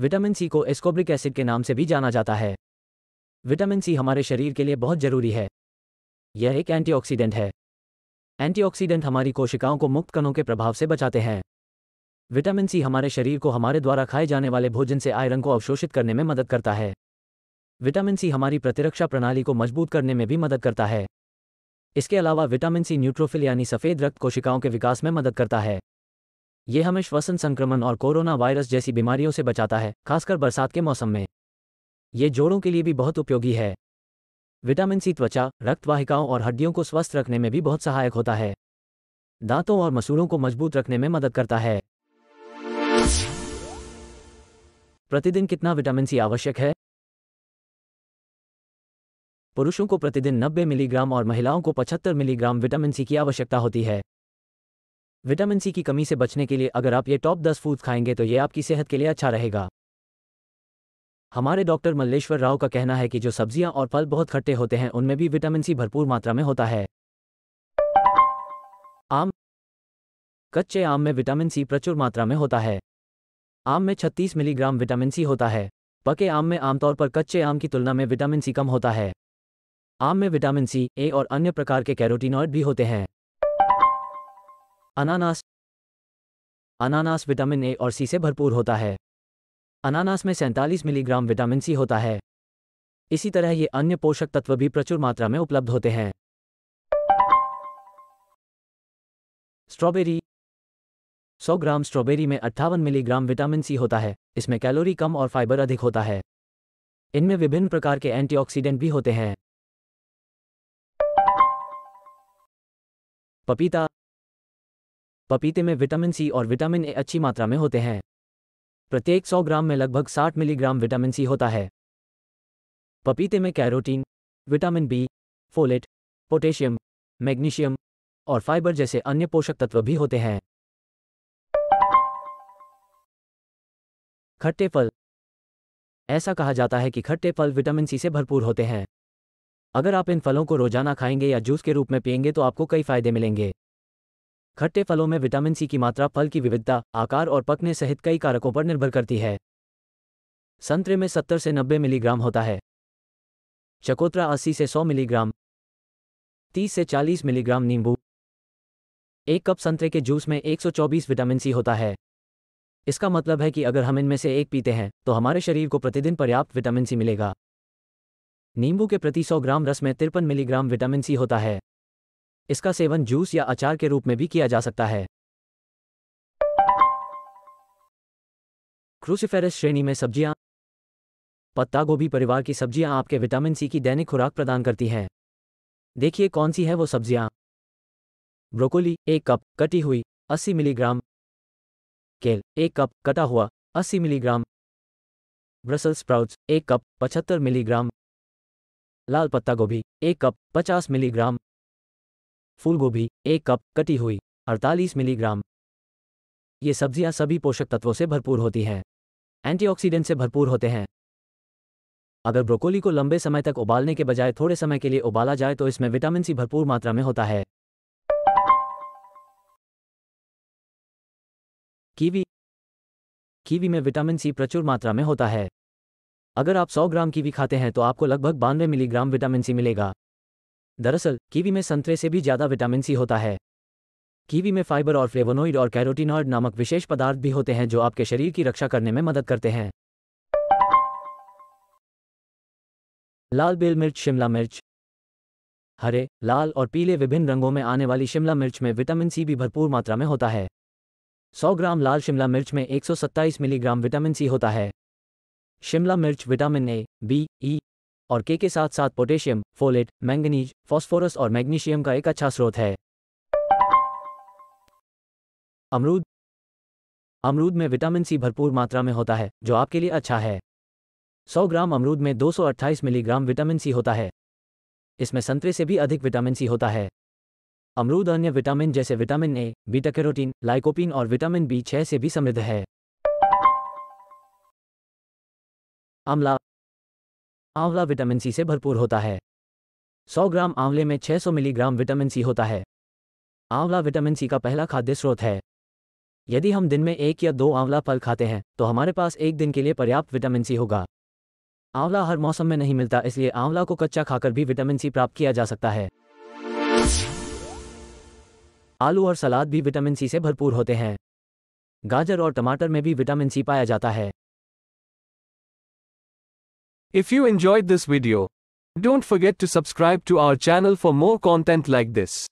Vitamin C को एस्कोब्रिक acid के नाम से भी जाना जाता है विटामिन सी हमारे शरीर के लिए बहुत जरूरी है यह एक एंटीऑक्सीडेंट है एंटीऑक्सीडेंट हमारी कोशिकाओं को मुक्त कणों के प्रभाव से बचाते हैं विटामिन सी हमारे शरीर को हमारे द्वारा खाए जाने वाले भोजन से आयरन को अवशोषित करने में मदद करता है विटामिन सी हमारी प्रतिरक्षा प्रणाली को मजबूत करने में भी मदद करता है इसके अलावा विटामिन सी न्यूट्रोफिल यानी सफ़ेद रक्त कोशिकाओं के विकास में मदद करता है ये हमें श्वसन संक्रमण और कोरोना वायरस जैसी बीमारियों से बचाता है खासकर बरसात के मौसम में ये जोड़ों के लिए भी बहुत उपयोगी है विटामिन सी त्वचा रक्तवाहिकाओं और हड्डियों को स्वस्थ रखने में भी बहुत सहायक होता है दांतों और मसूड़ों को मजबूत रखने में मदद करता है प्रतिदिन कितना विटामिन सी आवश्यक है पुरुषों को प्रतिदिन 90 मिलीग्राम और महिलाओं को 75 मिलीग्राम विटामिन सी की आवश्यकता होती है विटामिन सी की कमी से बचने के लिए अगर आप ये टॉप दस फूड्स खाएंगे तो ये आपकी सेहत के लिए अच्छा रहेगा हमारे डॉक्टर मल्लेश्वर राव का कहना है कि जो सब्जियां और फल बहुत खट्टे होते हैं उनमें भी विटामिन सी भरपूर मात्रा में होता है आम कच्चे आम में विटामिन सी प्रचुर मात्रा में होता है आम में 36 मिलीग्राम विटामिन सी होता है पके आम में आमतौर पर कच्चे आम की तुलना में विटामिन सी कम होता है आम में विटामिन सी ए और अन्य प्रकार के कैरोटीनॉइड भी होते हैं अनानास अनानास विटामिन ए और सी से भरपूर होता है अनानास में सैंतालीस मिलीग्राम विटामिन सी होता है इसी तरह ये अन्य पोषक तत्व भी प्रचुर मात्रा में उपलब्ध होते हैं स्ट्रॉबेरी 100 ग्राम स्ट्रॉबेरी में अट्ठावन मिलीग्राम विटामिन सी होता है इसमें कैलोरी कम और फाइबर अधिक होता है इनमें विभिन्न प्रकार के एंटीऑक्सीडेंट भी होते हैं पपीता पपीते में विटामिन सी और विटामिन ए अच्छी मात्रा में होते हैं प्रत्येक 100 ग्राम में लगभग 60 मिलीग्राम विटामिन सी होता है पपीते में carotene vitamin B folate potassium magnesium और फाइबर जैसे अन्य पोषक तत्व भी होते हैं खट्टे फल ऐसा कहा जाता है कि खट्टे फल विटामिन सी से भरपूर होते हैं अगर आप इन फलों को रोजाना खाएंगे या जूस के रूप में पियेंगे तो आपको कई फायदे मिलेंगे खट्टे फलों में विटामिन सी की मात्रा फल की विविधता आकार और पकने सहित कई कारकों पर निर्भर करती है संतरे में 70 से 90 मिलीग्राम होता है चकोत्रा 80 से 100 मिलीग्राम 30 से 40 मिलीग्राम नींबू एक कप संतरे के जूस में 124 विटामिन सी होता है इसका मतलब है कि अगर हम इनमें से एक पीते हैं तो हमारे शरीर को प्रतिदिन पर्याप्त विटामिन सी मिलेगा नींबू के प्रति 100 ग्राम रस में तिरपन मिलीग्राम विटामिन सी होता है इसका सेवन जूस या अचार के रूप में भी किया जा सकता है क्रूसिफेरस श्रेणी में सब्जियां पत्ता गोभी परिवार की सब्जियां आपके विटामिन सी की दैनिक खुराक प्रदान करती हैं देखिए कौन सी है वो सब्जियां ब्रोकोली एक कप कटी हुई 80 मिलीग्राम केल एक कप कटा हुआ 80 मिलीग्राम ब्रसल स्प्राउट्स एक कप 75 मिलीग्राम लाल पत्ता गोभी एक कप 50 मिलीग्राम फूलगोभी एक कप कटी हुई अड़तालीस मिलीग्राम ये सब्जियां सभी पोषक तत्वों से भरपूर होती हैं एंटीऑक्सीडेंट से भरपूर होते हैं अगर ब्रोकोली को लंबे समय तक उबालने के बजाय थोड़े समय के लिए उबाला जाए तो इसमें विटामिन सी भरपूर मात्रा में होता है कीवी कीवी में विटामिन सी प्रचुर मात्रा में होता है अगर आप 100 ग्राम कीवी खाते हैं तो आपको लगभग बानवे मिलीग्राम विटामिन सी मिलेगा दरअसल कीवी में संतरे से भी ज़्यादा विटामिन सी होता है कीवी में फाइबर और फ्लेवोनोइड और कैरोटीनॉइड नामक विशेष पदार्थ भी होते हैं जो आपके शरीर की रक्षा करने में मदद करते हैं लाल बेल मिर्च शिमला मिर्च हरे लाल और पीले विभिन्न रंगों में आने वाली शिमला मिर्च में विटामिन सी भी भरपूर मात्रा में होता है 100 ग्राम लाल शिमला मिर्च में 127 मिलीग्राम विटामिन सी होता है शिमला मिर्च विटामिन ए बी ई और के के साथ साथ पोटेशियम फोलेट मैंगनीज फॉस्फोरस और मैग्नीशियम का एक अच्छा स्रोत है अमरूद अमरूद में विटामिन सी भरपूर मात्रा में होता है जो आपके लिए अच्छा है 100 ग्राम अमरूद में 228 मिलीग्राम विटामिन सी होता है इसमें संतरे से भी अधिक विटामिन सी होता है अमरूद अन्य विटामिन जैसे विटामिन ए बीटाकेरोटीन लाइकोपिन और विटामिन बी छह से भी समृद्ध है आमला आंवला विटामिन सी से भरपूर होता है 100 ग्राम आंवले में 600 मिलीग्राम विटामिन सी होता है आंवला विटामिन सी का पहला खाद्य स्रोत है यदि हम दिन में एक या दो आंवला फल खाते हैं तो हमारे पास एक दिन के लिए पर्याप्त विटामिन सी होगा आंवला हर मौसम में नहीं मिलता इसलिए आंवला को कच्चा खाकर भी विटामिन सी प्राप्त किया जा सकता है आलू और सलाद भी विटामिन सी से भरपूर होते हैं गाजर और टमाटर में भी विटामिन सी पाया जाता है If you enjoyed this video, don't forget to subscribe to our channel for more content like this.